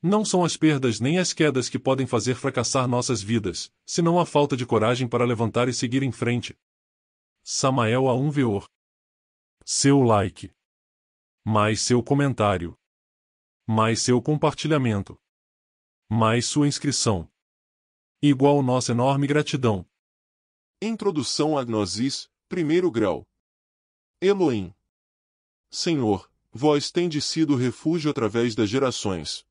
Não são as perdas nem as quedas que podem fazer fracassar nossas vidas, senão a falta de coragem para levantar e seguir em frente. Samael a um veor. Seu like. Mais seu comentário. Mais seu compartilhamento. Mais sua inscrição. Igual nossa enorme gratidão. Introdução à Gnosis, primeiro grau. Elohim. Senhor, vós tendes sido refúgio através das gerações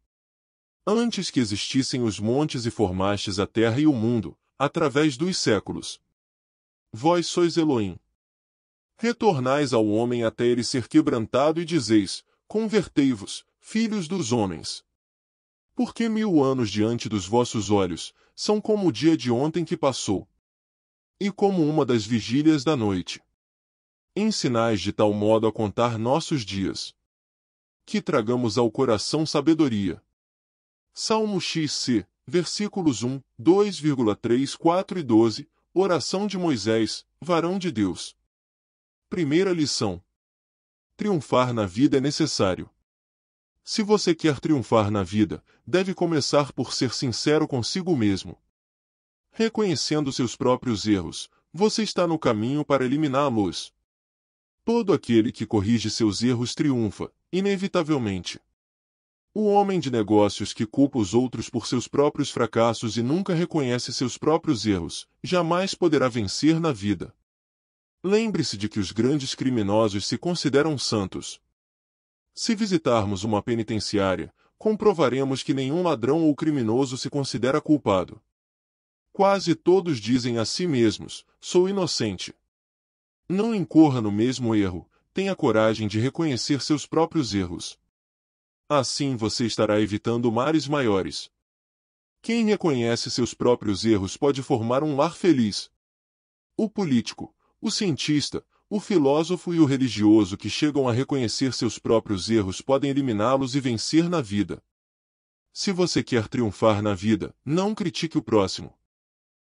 Antes que existissem os montes e formastes a terra e o mundo, através dos séculos. Vós sois Elohim. Retornais ao homem até ele ser quebrantado e dizeis, convertei-vos, filhos dos homens. Porque mil anos diante dos vossos olhos, são como o dia de ontem que passou. E como uma das vigílias da noite. Ensinais de tal modo a contar nossos dias. Que tragamos ao coração sabedoria Salmo XC, versículos 1, 2,3, 4 e 12, Oração de Moisés, varão de Deus. Primeira lição: Triunfar na vida é necessário. Se você quer triunfar na vida, deve começar por ser sincero consigo mesmo. Reconhecendo seus próprios erros, você está no caminho para eliminá-los. Todo aquele que corrige seus erros triunfa, inevitavelmente. O homem de negócios que culpa os outros por seus próprios fracassos e nunca reconhece seus próprios erros, jamais poderá vencer na vida. Lembre-se de que os grandes criminosos se consideram santos. Se visitarmos uma penitenciária, comprovaremos que nenhum ladrão ou criminoso se considera culpado. Quase todos dizem a si mesmos: sou inocente. Não incorra no mesmo erro, tenha coragem de reconhecer seus próprios erros. Assim você estará evitando mares maiores. Quem reconhece seus próprios erros pode formar um lar feliz. O político, o cientista, o filósofo e o religioso que chegam a reconhecer seus próprios erros podem eliminá-los e vencer na vida. Se você quer triunfar na vida, não critique o próximo.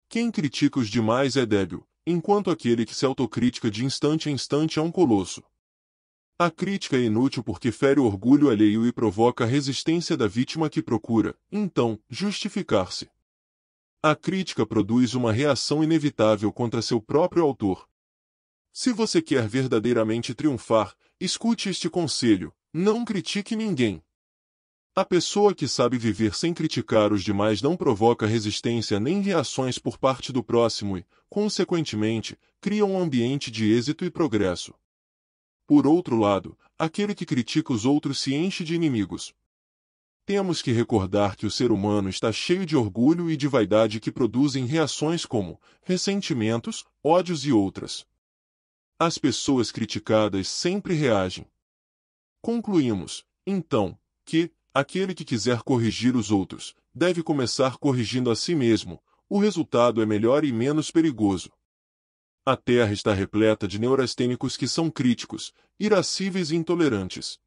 Quem critica os demais é débil, enquanto aquele que se autocritica de instante a instante é um colosso. A crítica é inútil porque fere o orgulho alheio e provoca a resistência da vítima que procura, então, justificar-se. A crítica produz uma reação inevitável contra seu próprio autor. Se você quer verdadeiramente triunfar, escute este conselho: não critique ninguém. A pessoa que sabe viver sem criticar os demais não provoca resistência nem reações por parte do próximo e, consequentemente, cria um ambiente de êxito e progresso. Por outro lado, aquele que critica os outros se enche de inimigos. Temos que recordar que o ser humano está cheio de orgulho e de vaidade que produzem reações como ressentimentos, ódios e outras. As pessoas criticadas sempre reagem. Concluímos, então, que, aquele que quiser corrigir os outros, deve começar corrigindo a si mesmo, o resultado é melhor e menos perigoso. A Terra está repleta de neurastênicos que são críticos, irascíveis e intolerantes.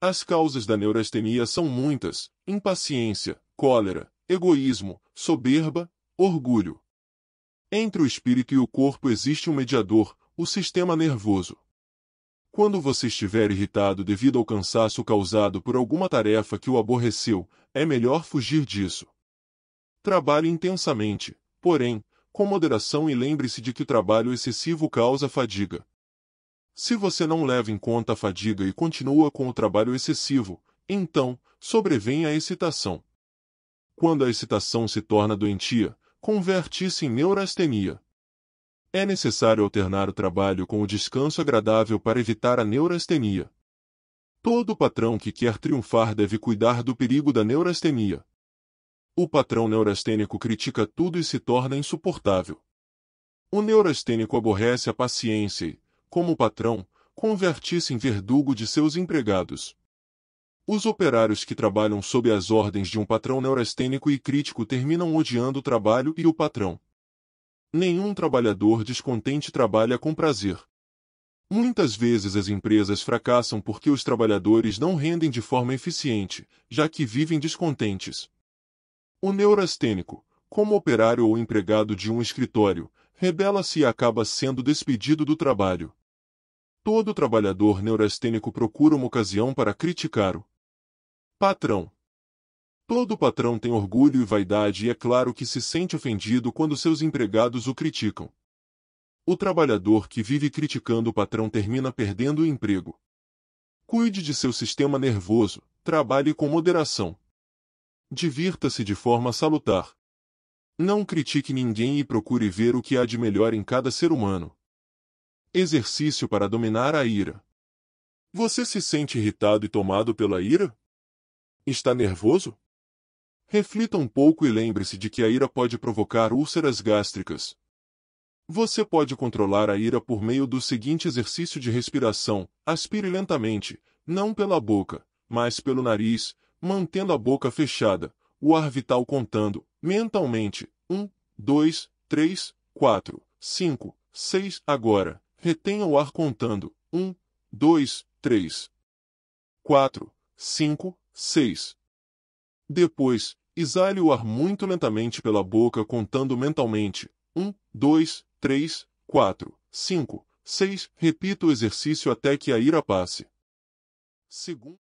As causas da neurastenia são muitas: impaciência, cólera, egoísmo, soberba, orgulho. Entre o espírito e o corpo existe um mediador, o sistema nervoso. Quando você estiver irritado devido ao cansaço causado por alguma tarefa que o aborreceu, é melhor fugir disso. Trabalhe intensamente, porém, com moderação e lembre-se de que o trabalho excessivo causa fadiga. Se você não leva em conta a fadiga e continua com o trabalho excessivo, então, sobrevém a excitação. Quando a excitação se torna doentia, converte-se em neurastenia. É necessário alternar o trabalho com o descanso agradável para evitar a neurastenia. Todo patrão que quer triunfar deve cuidar do perigo da neurastenia o patrão neurastênico critica tudo e se torna insuportável. O neurastênico aborrece a paciência e, como patrão, converte-se em verdugo de seus empregados. Os operários que trabalham sob as ordens de um patrão neurastênico e crítico terminam odiando o trabalho e o patrão. Nenhum trabalhador descontente trabalha com prazer. Muitas vezes as empresas fracassam porque os trabalhadores não rendem de forma eficiente, já que vivem descontentes. O neurastênico, como operário ou empregado de um escritório, rebela-se e acaba sendo despedido do trabalho. Todo trabalhador neurastênico procura uma ocasião para criticar o patrão. Todo patrão tem orgulho e vaidade e é claro que se sente ofendido quando seus empregados o criticam. O trabalhador que vive criticando o patrão termina perdendo o emprego. Cuide de seu sistema nervoso, trabalhe com moderação. Divirta-se de forma salutar. Não critique ninguém e procure ver o que há de melhor em cada ser humano. Exercício para dominar a ira. Você se sente irritado e tomado pela ira? Está nervoso? Reflita um pouco e lembre-se de que a ira pode provocar úlceras gástricas. Você pode controlar a ira por meio do seguinte exercício de respiração: aspire lentamente, não pela boca, mas pelo nariz, mantendo a boca fechada, o ar vital contando, mentalmente, um, dois, três, quatro, cinco, seis. Agora, retenha o ar contando, um, dois, três, quatro, cinco, seis. Depois, exale o ar muito lentamente pela boca contando mentalmente, um, dois, três, quatro, cinco, seis. Repita o exercício até que a ira passe. Segundo